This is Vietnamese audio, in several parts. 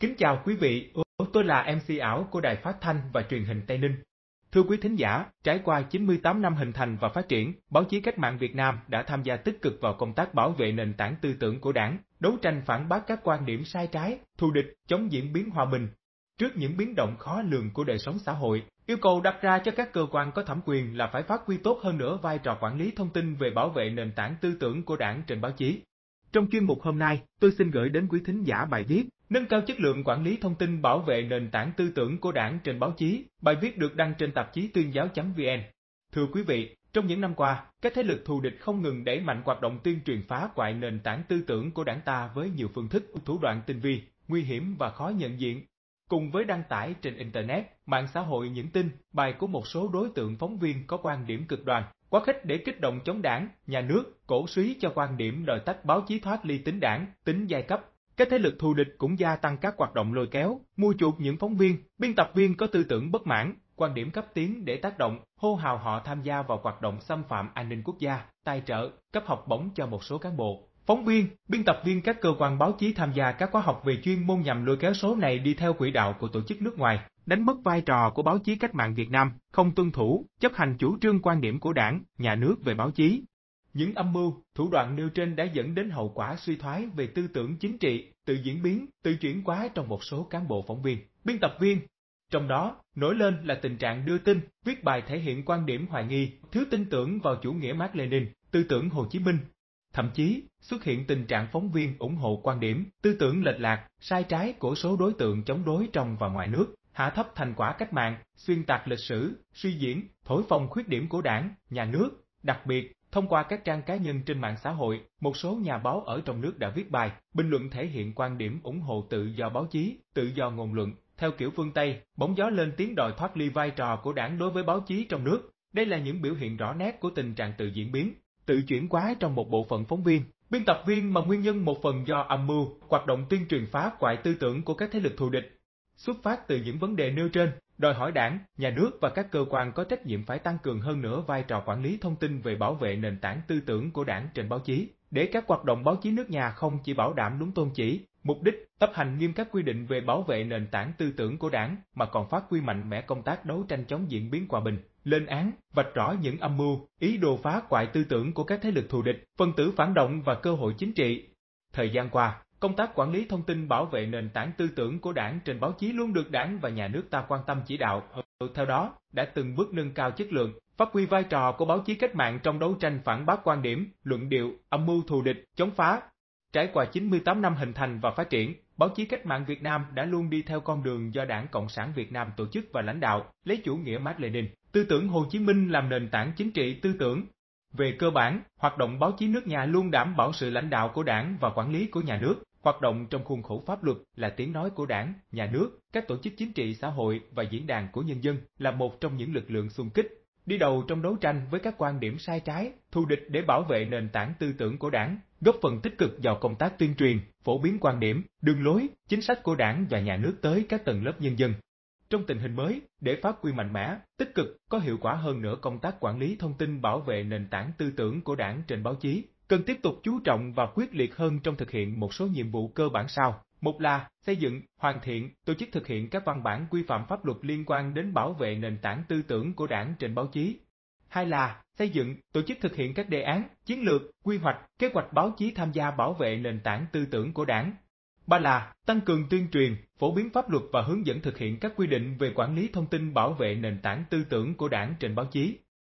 Kính chào quý vị, tôi là MC ảo của Đài Phát Thanh và Truyền hình Tây Ninh. Thưa quý thính giả, trải qua 98 năm hình thành và phát triển, báo chí cách mạng Việt Nam đã tham gia tích cực vào công tác bảo vệ nền tảng tư tưởng của đảng, đấu tranh phản bác các quan điểm sai trái, thù địch, chống diễn biến hòa bình. Trước những biến động khó lường của đời sống xã hội, yêu cầu đặt ra cho các cơ quan có thẩm quyền là phải phát huy tốt hơn nữa vai trò quản lý thông tin về bảo vệ nền tảng tư tưởng của đảng trên báo chí. Trong chuyên mục hôm nay, tôi xin gửi đến quý thính giả bài viết Nâng cao chất lượng quản lý thông tin bảo vệ nền tảng tư tưởng của đảng trên báo chí, bài viết được đăng trên tạp chí tuyên giáo.vn. Thưa quý vị, trong những năm qua, các thế lực thù địch không ngừng đẩy mạnh hoạt động tuyên truyền phá hoại nền tảng tư tưởng của đảng ta với nhiều phương thức, thủ đoạn tinh vi, nguy hiểm và khó nhận diện. Cùng với đăng tải trên Internet, mạng xã hội những tin, bài của một số đối tượng phóng viên có quan điểm cực đoan, quá khích để kích động chống đảng, nhà nước, cổ suý cho quan điểm đòi tách báo chí thoát ly tính đảng, tính giai cấp, các thế lực thù địch cũng gia tăng các hoạt động lôi kéo, mua chuộc những phóng viên, biên tập viên có tư tưởng bất mãn, quan điểm cấp tiến để tác động, hô hào họ tham gia vào hoạt động xâm phạm an ninh quốc gia, tài trợ, cấp học bổng cho một số cán bộ. Phóng viên, biên tập viên các cơ quan báo chí tham gia các khóa học về chuyên môn nhằm lôi kéo số này đi theo quỹ đạo của tổ chức nước ngoài, đánh mất vai trò của báo chí cách mạng Việt Nam, không tuân thủ, chấp hành chủ trương quan điểm của đảng, nhà nước về báo chí, những âm mưu, thủ đoạn nêu trên đã dẫn đến hậu quả suy thoái về tư tưởng chính trị, tự diễn biến, tự chuyển hóa trong một số cán bộ phóng viên, biên tập viên. Trong đó, nổi lên là tình trạng đưa tin, viết bài thể hiện quan điểm hoài nghi, thiếu tin tưởng vào chủ nghĩa Mark Lenin, tư tưởng Hồ Chí Minh. Thậm chí, xuất hiện tình trạng phóng viên ủng hộ quan điểm, tư tưởng lệch lạc, sai trái của số đối tượng chống đối trong và ngoài nước, hạ thấp thành quả cách mạng, xuyên tạc lịch sử, suy diễn, thổi phồng khuyết điểm của đảng, nhà nước, Đặc biệt, thông qua các trang cá nhân trên mạng xã hội, một số nhà báo ở trong nước đã viết bài, bình luận thể hiện quan điểm ủng hộ tự do báo chí, tự do ngôn luận. Theo kiểu phương Tây, bóng gió lên tiếng đòi thoát ly vai trò của đảng đối với báo chí trong nước. Đây là những biểu hiện rõ nét của tình trạng tự diễn biến, tự chuyển quá trong một bộ phận phóng viên, biên tập viên mà nguyên nhân một phần do âm mưu, hoạt động tuyên truyền phá hoại tư tưởng của các thế lực thù địch. Xuất phát từ những vấn đề nêu trên, đòi hỏi đảng, nhà nước và các cơ quan có trách nhiệm phải tăng cường hơn nữa vai trò quản lý thông tin về bảo vệ nền tảng tư tưởng của đảng trên báo chí, để các hoạt động báo chí nước nhà không chỉ bảo đảm đúng tôn chỉ, mục đích, tập hành nghiêm các quy định về bảo vệ nền tảng tư tưởng của đảng mà còn phát huy mạnh mẽ công tác đấu tranh chống diễn biến hòa bình, lên án, vạch rõ những âm mưu, ý đồ phá hoại tư tưởng của các thế lực thù địch, phân tử phản động và cơ hội chính trị. Thời gian qua, Công tác quản lý thông tin bảo vệ nền tảng tư tưởng của đảng trên báo chí luôn được đảng và nhà nước ta quan tâm chỉ đạo. Theo đó, đã từng bước nâng cao chất lượng, phát huy vai trò của báo chí cách mạng trong đấu tranh phản bác quan điểm, luận điệu, âm mưu thù địch, chống phá. Trải qua 98 năm hình thành và phát triển, báo chí cách mạng Việt Nam đã luôn đi theo con đường do Đảng Cộng sản Việt Nam tổ chức và lãnh đạo, lấy chủ nghĩa Mác Lênin, tư tưởng Hồ Chí Minh làm nền tảng chính trị tư tưởng, về cơ bản, hoạt động báo chí nước nhà luôn đảm bảo sự lãnh đạo của đảng và quản lý của nhà nước, hoạt động trong khuôn khổ pháp luật là tiếng nói của đảng, nhà nước, các tổ chức chính trị xã hội và diễn đàn của nhân dân là một trong những lực lượng xung kích đi đầu trong đấu tranh với các quan điểm sai trái, thù địch để bảo vệ nền tảng tư tưởng của đảng, góp phần tích cực vào công tác tuyên truyền, phổ biến quan điểm, đường lối, chính sách của đảng và nhà nước tới các tầng lớp nhân dân. Trong tình hình mới, để phát quy mạnh mẽ, tích cực, có hiệu quả hơn nữa công tác quản lý thông tin bảo vệ nền tảng tư tưởng của đảng trên báo chí, cần tiếp tục chú trọng và quyết liệt hơn trong thực hiện một số nhiệm vụ cơ bản sau. Một là xây dựng, hoàn thiện, tổ chức thực hiện các văn bản quy phạm pháp luật liên quan đến bảo vệ nền tảng tư tưởng của đảng trên báo chí. Hai là xây dựng, tổ chức thực hiện các đề án, chiến lược, quy hoạch, kế hoạch báo chí tham gia bảo vệ nền tảng tư tưởng của đảng, Ba là tăng cường tuyên truyền, phổ biến pháp luật và hướng dẫn thực hiện các quy định về quản lý thông tin bảo vệ nền tảng tư tưởng của đảng trên báo chí.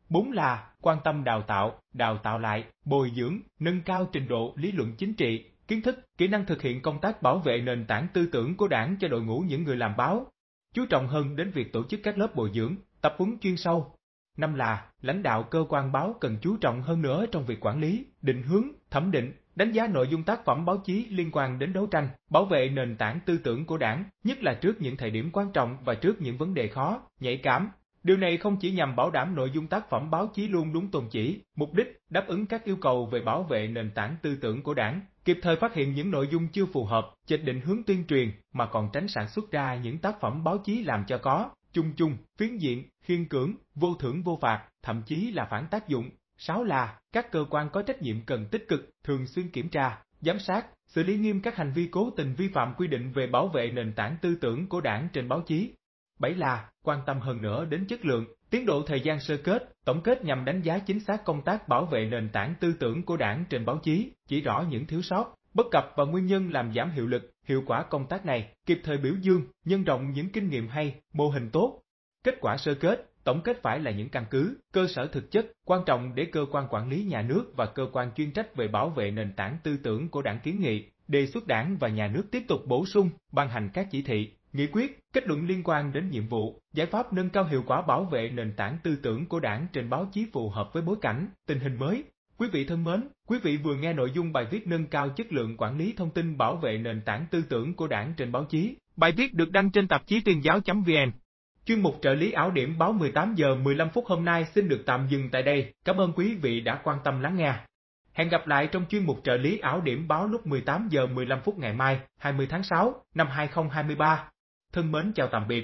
Bốn là quan tâm đào tạo, đào tạo lại, bồi dưỡng, nâng cao trình độ lý luận chính trị, kiến thức, kỹ năng thực hiện công tác bảo vệ nền tảng tư tưởng của đảng cho đội ngũ những người làm báo. Chú trọng hơn đến việc tổ chức các lớp bồi dưỡng, tập huấn chuyên sâu. Năm là lãnh đạo cơ quan báo cần chú trọng hơn nữa trong việc quản lý, định hướng, thẩm định, đánh giá nội dung tác phẩm báo chí liên quan đến đấu tranh, bảo vệ nền tảng tư tưởng của đảng, nhất là trước những thời điểm quan trọng và trước những vấn đề khó, nhạy cảm. Điều này không chỉ nhằm bảo đảm nội dung tác phẩm báo chí luôn đúng tôn chỉ, mục đích, đáp ứng các yêu cầu về bảo vệ nền tảng tư tưởng của đảng, kịp thời phát hiện những nội dung chưa phù hợp, chệch định hướng tuyên truyền, mà còn tránh sản xuất ra những tác phẩm báo chí làm cho có, chung chung, phiến diện, khiên cưỡng, vô thưởng vô phạt, thậm chí là phản tác dụng, Sáu là, các cơ quan có trách nhiệm cần tích cực, thường xuyên kiểm tra, giám sát, xử lý nghiêm các hành vi cố tình vi phạm quy định về bảo vệ nền tảng tư tưởng của đảng trên báo chí. Bảy là, quan tâm hơn nữa đến chất lượng, tiến độ thời gian sơ kết, tổng kết nhằm đánh giá chính xác công tác bảo vệ nền tảng tư tưởng của đảng trên báo chí, chỉ rõ những thiếu sót, bất cập và nguyên nhân làm giảm hiệu lực, hiệu quả công tác này, kịp thời biểu dương, nhân rộng những kinh nghiệm hay, mô hình tốt, Kết quả sơ kết, tổng kết phải là những căn cứ, cơ sở thực chất quan trọng để cơ quan quản lý nhà nước và cơ quan chuyên trách về bảo vệ nền tảng tư tưởng của đảng kiến nghị, đề xuất đảng và nhà nước tiếp tục bổ sung, ban hành các chỉ thị, nghị quyết, kết luận liên quan đến nhiệm vụ, giải pháp nâng cao hiệu quả bảo vệ nền tảng tư tưởng của đảng trên báo chí phù hợp với bối cảnh, tình hình mới. Quý vị thân mến, quý vị vừa nghe nội dung bài viết nâng cao chất lượng quản lý thông tin bảo vệ nền tảng tư tưởng của đảng trên báo chí. Bài viết được đăng trên tạp chí tuyên giáo.vn. Chuyên mục trợ lý ảo điểm báo 18 giờ 15 phút hôm nay xin được tạm dừng tại đây. Cảm ơn quý vị đã quan tâm lắng nghe. Hẹn gặp lại trong chuyên mục trợ lý ảo điểm báo lúc 18 giờ 15 phút ngày mai, 20 tháng 6 năm 2023. Thân mến chào tạm biệt.